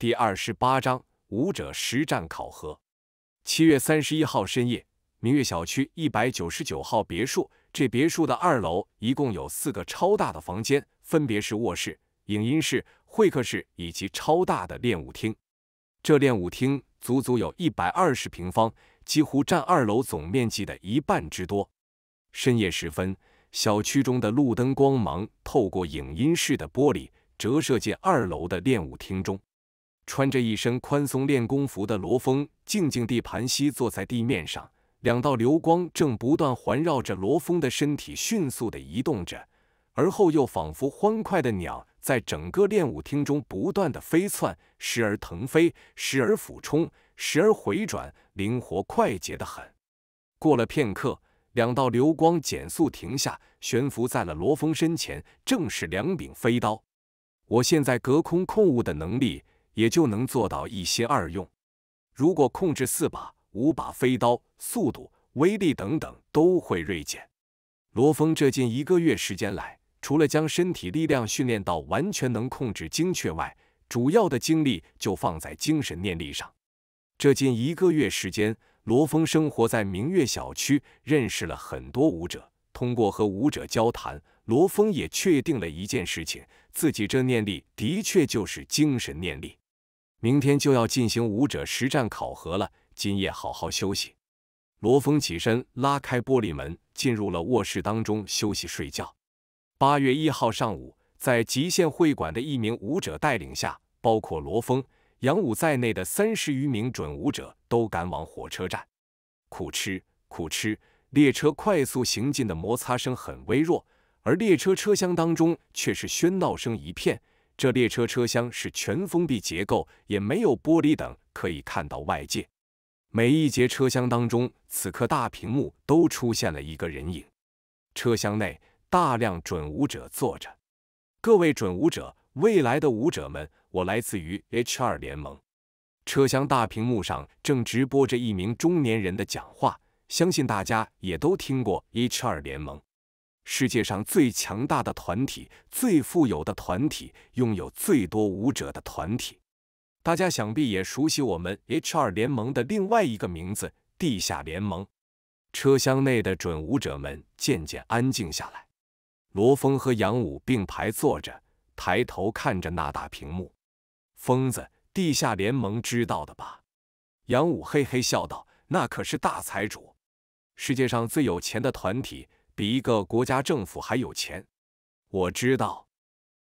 第二十八章舞者实战考核。七月三十一号深夜，明月小区一百九十九号别墅。这别墅的二楼一共有四个超大的房间，分别是卧室、影音室、会客室以及超大的练舞厅。这练舞厅足足有一百二十平方，几乎占二楼总面积的一半之多。深夜时分，小区中的路灯光芒透过影音室的玻璃折射进二楼的练舞厅中。穿着一身宽松练功服的罗峰静静地盘膝坐在地面上，两道流光正不断环绕着罗峰的身体，迅速地移动着，而后又仿佛欢快的鸟，在整个练武厅中不断地飞窜，时而腾飞，时而俯冲，时而回转，灵活快捷的很。过了片刻，两道流光减速停下，悬浮在了罗峰身前，正是两柄飞刀。我现在隔空控物的能力。也就能做到一心二用。如果控制四把、五把飞刀，速度、威力等等都会锐减。罗峰这近一个月时间来，除了将身体力量训练到完全能控制精确外，主要的精力就放在精神念力上。这近一个月时间，罗峰生活在明月小区，认识了很多舞者。通过和舞者交谈，罗峰也确定了一件事情：自己这念力的确就是精神念力。明天就要进行舞者实战考核了，今夜好好休息。罗峰起身拉开玻璃门，进入了卧室当中休息睡觉。八月一号上午，在极限会馆的一名舞者带领下，包括罗峰、杨武在内的三十余名准舞者都赶往火车站。苦吃苦吃，列车快速行进的摩擦声很微弱，而列车车厢当中却是喧闹声一片。这列车车厢是全封闭结构，也没有玻璃等可以看到外界。每一节车厢当中，此刻大屏幕都出现了一个人影。车厢内大量准舞者坐着。各位准舞者，未来的舞者们，我来自于 H 二联盟。车厢大屏幕上正直播着一名中年人的讲话，相信大家也都听过 H 二联盟。世界上最强大的团体，最富有的团体，拥有最多舞者的团体。大家想必也熟悉我们 H 二联盟的另外一个名字——地下联盟。车厢内的准舞者们渐渐安静下来。罗峰和杨武并排坐着，抬头看着那大屏幕。疯子，地下联盟知道的吧？杨武嘿嘿笑道：“那可是大财主，世界上最有钱的团体。”比一个国家政府还有钱，我知道。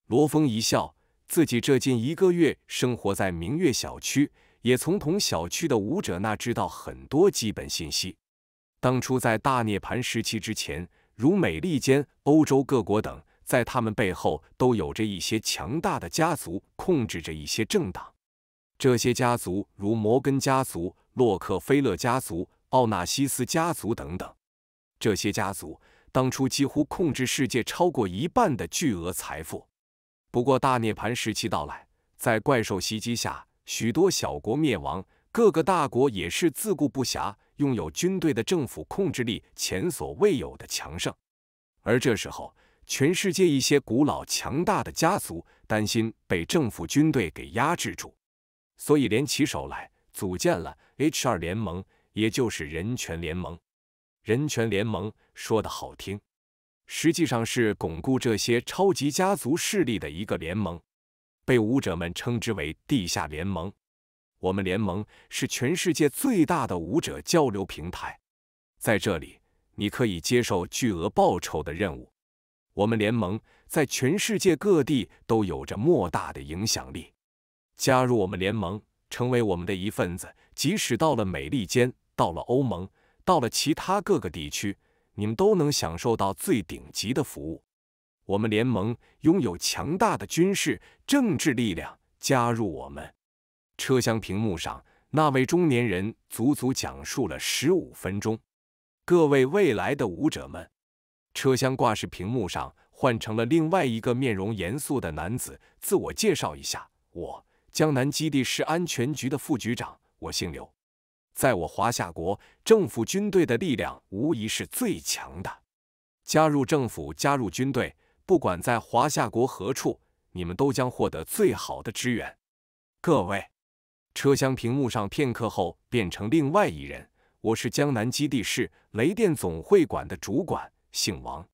罗峰一笑，自己这近一个月生活在明月小区，也从同小区的舞者那知道很多基本信息。当初在大涅槃时期之前，如美利坚、欧洲各国等，在他们背后都有着一些强大的家族控制着一些政党。这些家族如摩根家族、洛克菲勒家族、奥纳西斯家族等等，这些家族。当初几乎控制世界超过一半的巨额财富，不过大涅槃时期到来，在怪兽袭击下，许多小国灭亡，各个大国也是自顾不暇，拥有军队的政府控制力前所未有的强盛。而这时候，全世界一些古老强大的家族担心被政府军队给压制住，所以联起手来组建了 H 二联盟，也就是人权联盟。人权联盟说的好听，实际上是巩固这些超级家族势力的一个联盟，被舞者们称之为地下联盟。我们联盟是全世界最大的舞者交流平台，在这里你可以接受巨额报酬的任务。我们联盟在全世界各地都有着莫大的影响力。加入我们联盟，成为我们的一份子，即使到了美利坚，到了欧盟。到了其他各个地区，你们都能享受到最顶级的服务。我们联盟拥有强大的军事政治力量，加入我们。车厢屏幕上，那位中年人足足讲述了十五分钟。各位未来的舞者们，车厢挂饰屏幕上换成了另外一个面容严肃的男子，自我介绍一下，我江南基地市安全局的副局长，我姓刘。在我华夏国，政府军队的力量无疑是最强的。加入政府，加入军队，不管在华夏国何处，你们都将获得最好的支援。各位，车厢屏幕上片刻后变成另外一人，我是江南基地市雷电总会馆的主管，姓王。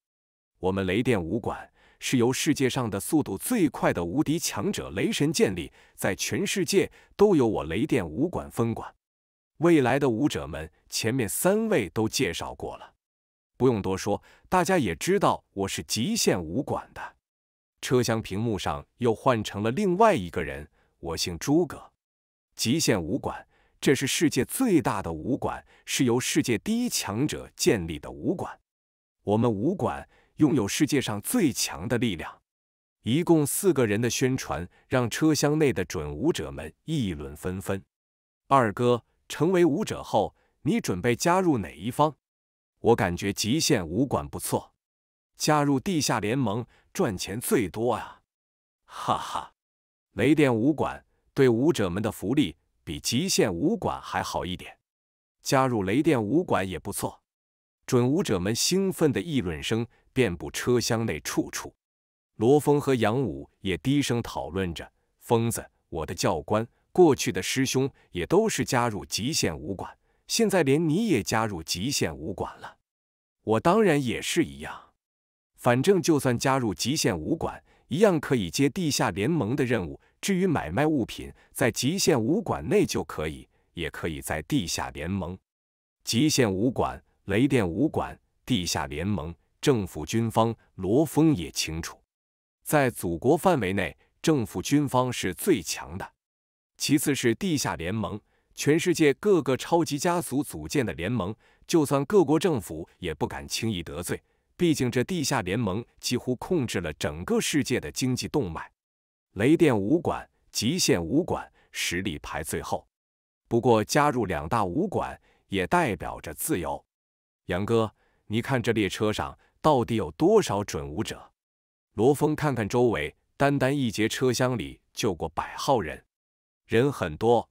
我们雷电武馆是由世界上的速度最快的无敌强者雷神建立，在全世界都由我雷电武馆分管。未来的武者们，前面三位都介绍过了，不用多说，大家也知道我是极限武馆的。车厢屏幕上又换成了另外一个人，我姓诸葛，极限武馆，这是世界最大的武馆，是由世界第一强者建立的武馆。我们武馆拥有世界上最强的力量。一共四个人的宣传，让车厢内的准武者们议论纷纷。二哥。成为武者后，你准备加入哪一方？我感觉极限武馆不错，加入地下联盟赚钱最多啊！哈哈，雷电武馆对武者们的福利比极限武馆还好一点，加入雷电武馆也不错。准武者们兴奋的议论声遍布车厢内处处，罗峰和杨武也低声讨论着。疯子，我的教官。过去的师兄也都是加入极限武馆，现在连你也加入极限武馆了，我当然也是一样。反正就算加入极限武馆，一样可以接地下联盟的任务。至于买卖物品，在极限武馆内就可以，也可以在地下联盟。极限武馆、雷电武馆、地下联盟、政府军方，罗峰也清楚，在祖国范围内，政府军方是最强的。其次是地下联盟，全世界各个超级家族组建的联盟，就算各国政府也不敢轻易得罪。毕竟这地下联盟几乎控制了整个世界的经济动脉。雷电武馆、极限武馆实力排最后，不过加入两大武馆也代表着自由。杨哥，你看这列车上到底有多少准武者？罗峰看看周围，单单一节车厢里就过百号人。人很多，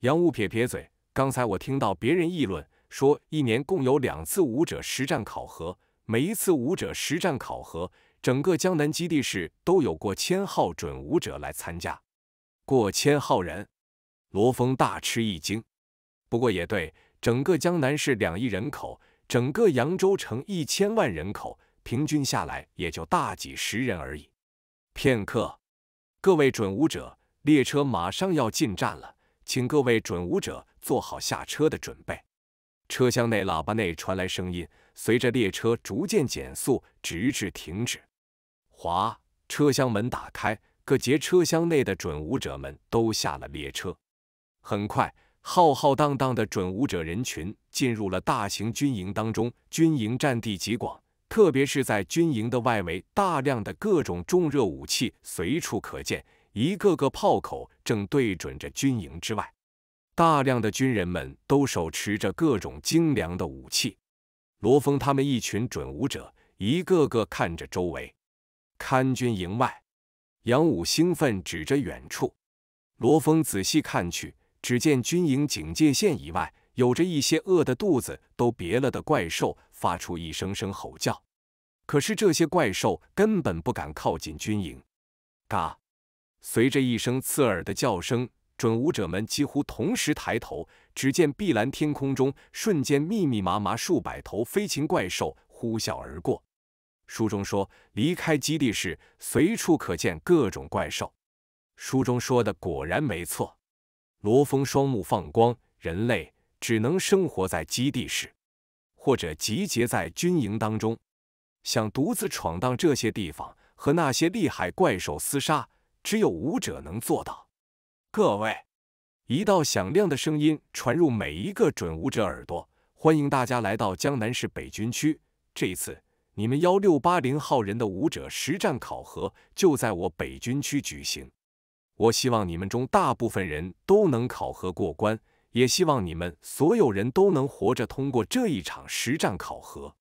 杨武撇撇嘴。刚才我听到别人议论说，一年共有两次武者实战考核，每一次武者实战考核，整个江南基地市都有过千号准武者来参加。过千号人，罗峰大吃一惊。不过也对，整个江南市两亿人口，整个扬州城一千万人口，平均下来也就大几十人而已。片刻，各位准武者。列车马上要进站了，请各位准武者做好下车的准备。车厢内喇叭内传来声音，随着列车逐渐减速，直至停止。哗，车厢门打开，各节车厢内的准武者们都下了列车。很快，浩浩荡荡的准武者人群进入了大型军营当中。军营占地极广，特别是在军营的外围，大量的各种重热武器随处可见。一个个炮口正对准着军营之外，大量的军人们都手持着各种精良的武器。罗峰他们一群准武者，一个个看着周围，看军营外，杨武兴奋指着远处。罗峰仔细看去，只见军营警戒线以外，有着一些饿得肚子都瘪了的怪兽，发出一声声吼叫。可是这些怪兽根本不敢靠近军营。嘎！随着一声刺耳的叫声，准武者们几乎同时抬头，只见碧蓝天空中瞬间密密麻麻数百头飞禽怪兽呼啸而过。书中说，离开基地时随处可见各种怪兽。书中说的果然没错。罗峰双目放光，人类只能生活在基地时，或者集结在军营当中，想独自闯荡这些地方和那些厉害怪兽厮杀。只有武者能做到。各位，一道响亮的声音传入每一个准武者耳朵。欢迎大家来到江南市北军区。这一次，你们幺六八零号人的武者实战考核就在我北军区举行。我希望你们中大部分人都能考核过关，也希望你们所有人都能活着通过这一场实战考核。